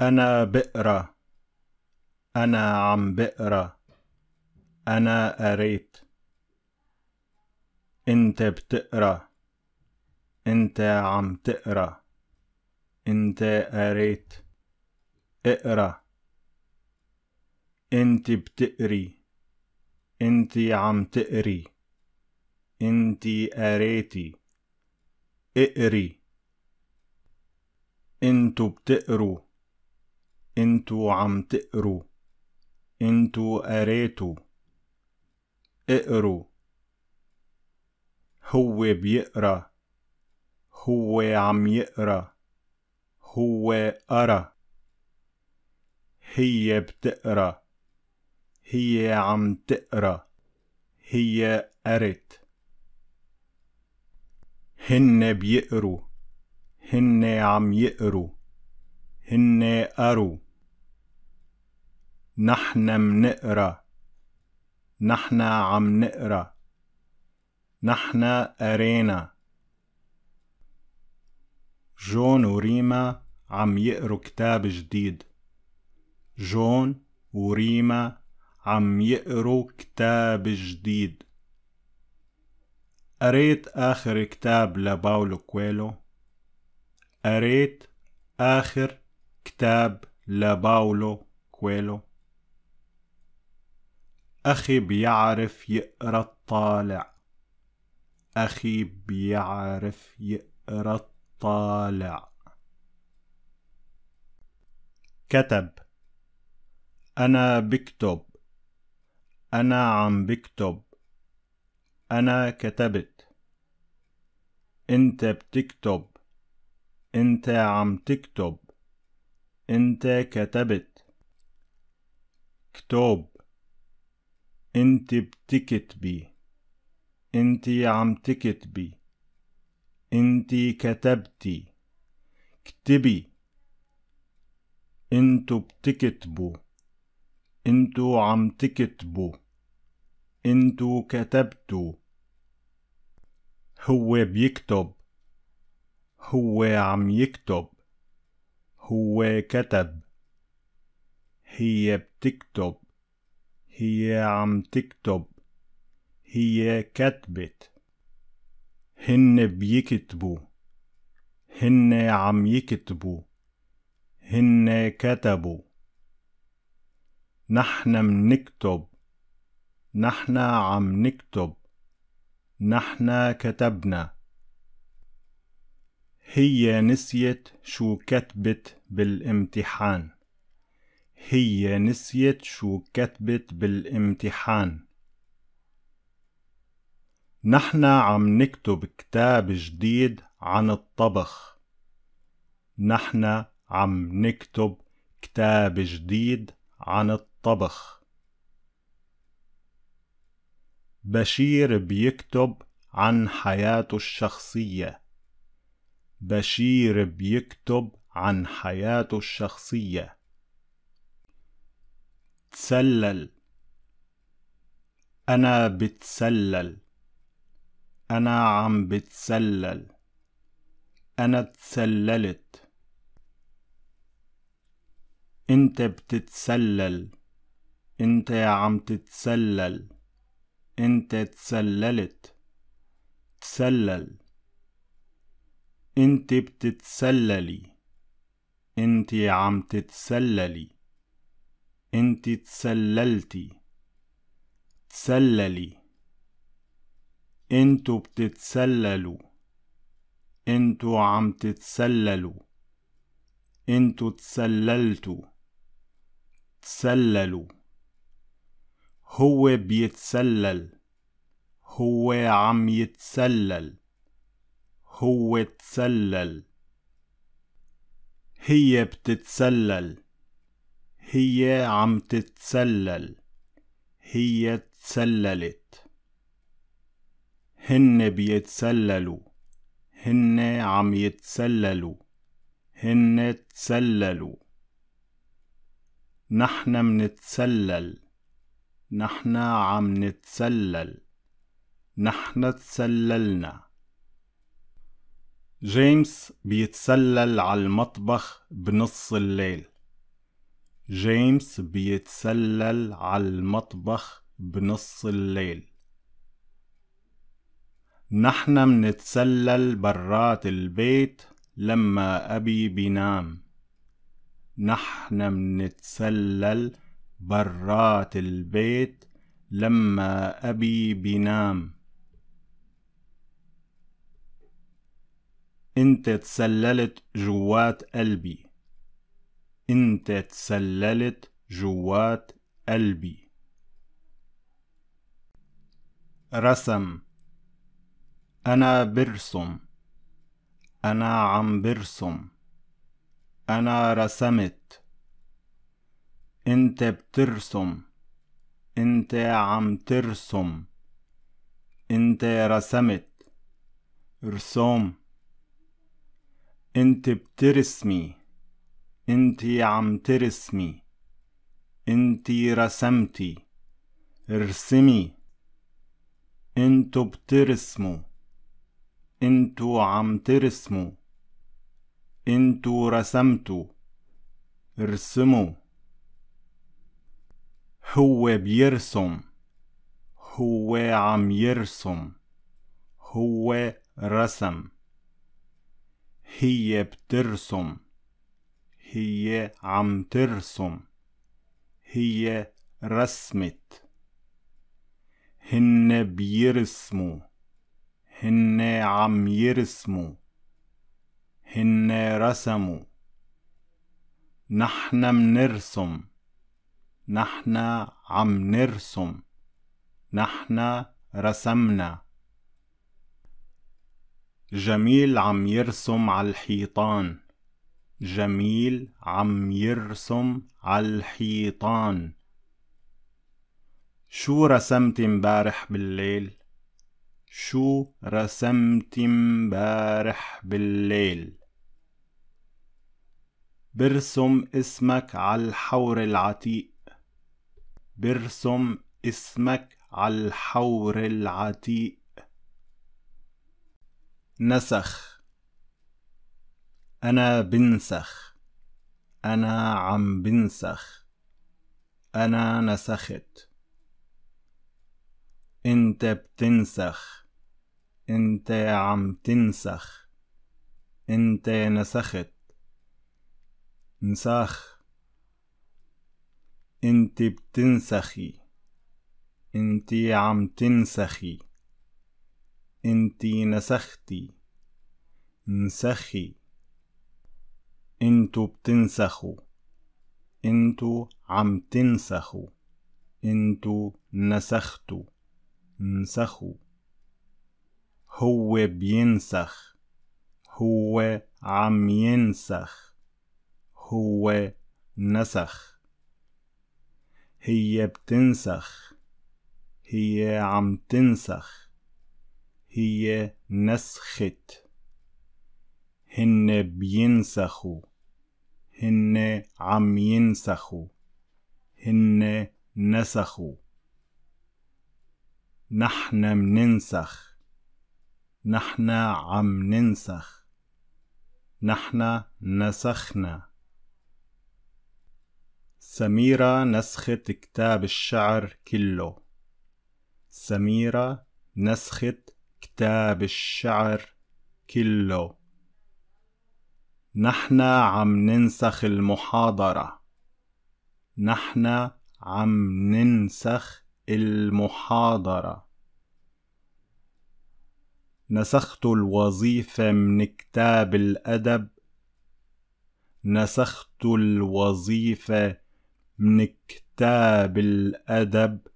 أنا بقرا أنا عم بقرا أنا قريت أنت بتقرا أنت عم تقرا أنت قريت اقرا أنت بتقري أنت عم تقري أنت قريتي اقري أنتوا بتقروا انتو عم تقروا انتو قريتوا اقروا هو بيقرا هو عم يقرا هو قرا هي بتقرا هي عم تقرا هي قرت هن بيقروا هن عم يقروا هن قروا نحن منقرا نحن عم نقرا نحن قرينا جون وريما عم يقروا كتاب جديد جون وريما عم يقروا كتاب جديد قريت آخر كتاب لباولو كويلو قريت آخر كتاب لباولو كويلو أخي بيعرف يقرا الطالع أخي بيعرف يقرا الطالع كتب أنا بكتب أنا عم بكتب أنا كتبت أنت بتكتب أنت عم تكتب أنت كتبت كتب انت بتكتبي انت عم تكتبي انت كتبتي اكتبي انتو بتكتبوا انتو عم تكتبوا انتو كتبتوا هو بيكتب هو عم يكتب هو كتب هي بتكتب هي عم تكتب هي كتبت هن بيكتبوا هن عم يكتبوا هن كتبوا نحن منكتب نحن عم نكتب نحن كتبنا هي نسيت شو كتبت بالامتحان هي نسيت شو كتبت بالامتحان نحن عم نكتب كتاب جديد عن الطبخ نحن عم نكتب كتاب جديد عن الطبخ بشير بيكتب عن حياته الشخصية بشير بيكتب عن حياته الشخصيه بتسلل أنا بتسلل أنا عم بتسلل أنا تسللت أنت بتتسلل أنت عم تتسلل أنت تسللت تسلل أنت بتتسللي أنت عم تتسللي انت تسللتي تسللي انتوا بتتسللوا انتوا عم تتسللوا انتوا تسللتوا تسللوا هو بيتسلل هو عم يتسلل هو تسلل هي بتتسلل هي عم تتسلل هي تسللت هن بيتسللوا هن عم يتسللوا هن تسللوا نحن منتسلل نحن عم نتسلل نحن تسللنا جيمس بيتسلل على المطبخ بنص الليل جيمس بيتسلل على المطبخ بنص الليل نحن منتسلل برات البيت لما أبي بينام نحن منتسلل برات البيت لما أبي بينام انت تسللت جوات قلبي انت تسللت جوات قلبي رسم انا برسم انا عم برسم انا رسمت انت بترسم انت عم ترسم انت رسمت رسوم انت بترسمي انتي عم ترسمي انتي رسمتي ارسمي انتو بترسموا انتو عم ترسموا انتو رسمتوا ارسموا هو بيرسم هو عم يرسم هو رسم هي بترسم هي عم ترسم هي رسمت هن بيرسموا هن عم يرسموا هن رسموا نحن منرسم نحن عم نرسم نحن رسمنا جميل عم يرسم على الحيطان جميل عم يرسم عالحيطان شو رسمت مبارح بالليل؟ شو رسمت مبارح بالليل؟ برسم اسمك عالحور العتيق برسم اسمك عالحور العتيق نسخ أنا بنسخ أنا عم بنسخ أنا نسخت أنت بتنسخ أنت عم تنسخ أنت نسخت نسخ أنت بتنسخي أنت عم تنسخي أنت نسختي انسخي انتوا بتنسخوا انتوا عم تنسخوا انتوا نسختوا انسخوا هو بينسخ هو عم ينسخ هو نسخ هي بتنسخ هي عم تنسخ هي نسخت هن بينسخوا هن عم ينسخوا هن نسخوا نحن مننسخ نحن عم ننسخ نحن نسخنا سميرة نسخت كتاب الشعر كله سميرة نسخت كتاب الشعر كله نحن عم ننسخ المحاضرة نحن عم ننسخ المحاضرة نسخت الوظيفة من كتاب الأدب نسخت الوظيفة من كتاب الأدب